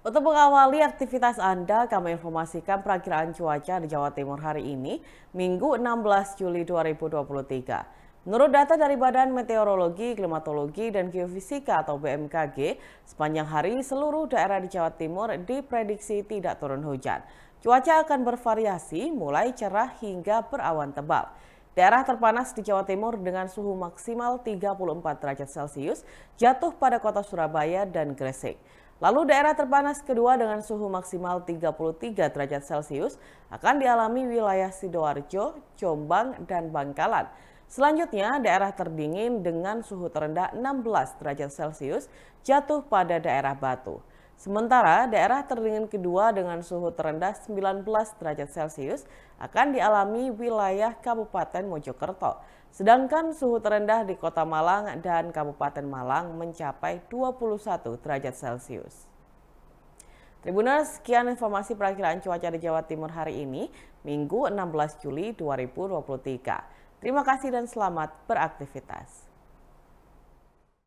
Untuk mengawali aktivitas Anda, kami informasikan perakiraan cuaca di Jawa Timur hari ini, Minggu 16 Juli 2023. Menurut data dari Badan Meteorologi, Klimatologi, dan Geofisika atau BMKG, sepanjang hari seluruh daerah di Jawa Timur diprediksi tidak turun hujan. Cuaca akan bervariasi mulai cerah hingga berawan tebal. Daerah terpanas di Jawa Timur dengan suhu maksimal 34 derajat Celcius jatuh pada kota Surabaya dan Gresik. Lalu daerah terpanas kedua dengan suhu maksimal 33 derajat Celcius akan dialami wilayah Sidoarjo, Jombang, dan Bangkalan. Selanjutnya, daerah terdingin dengan suhu terendah 16 derajat Celcius jatuh pada daerah Batu. Sementara daerah terdingin kedua dengan suhu terendah 19 derajat Celcius akan dialami wilayah Kabupaten Mojokerto. Sedangkan suhu terendah di Kota Malang dan Kabupaten Malang mencapai 21 derajat Celcius. Tribunal, sekian informasi perakiraan cuaca di Jawa Timur hari ini, Minggu 16 Juli 2023. Terima kasih dan selamat beraktivitas.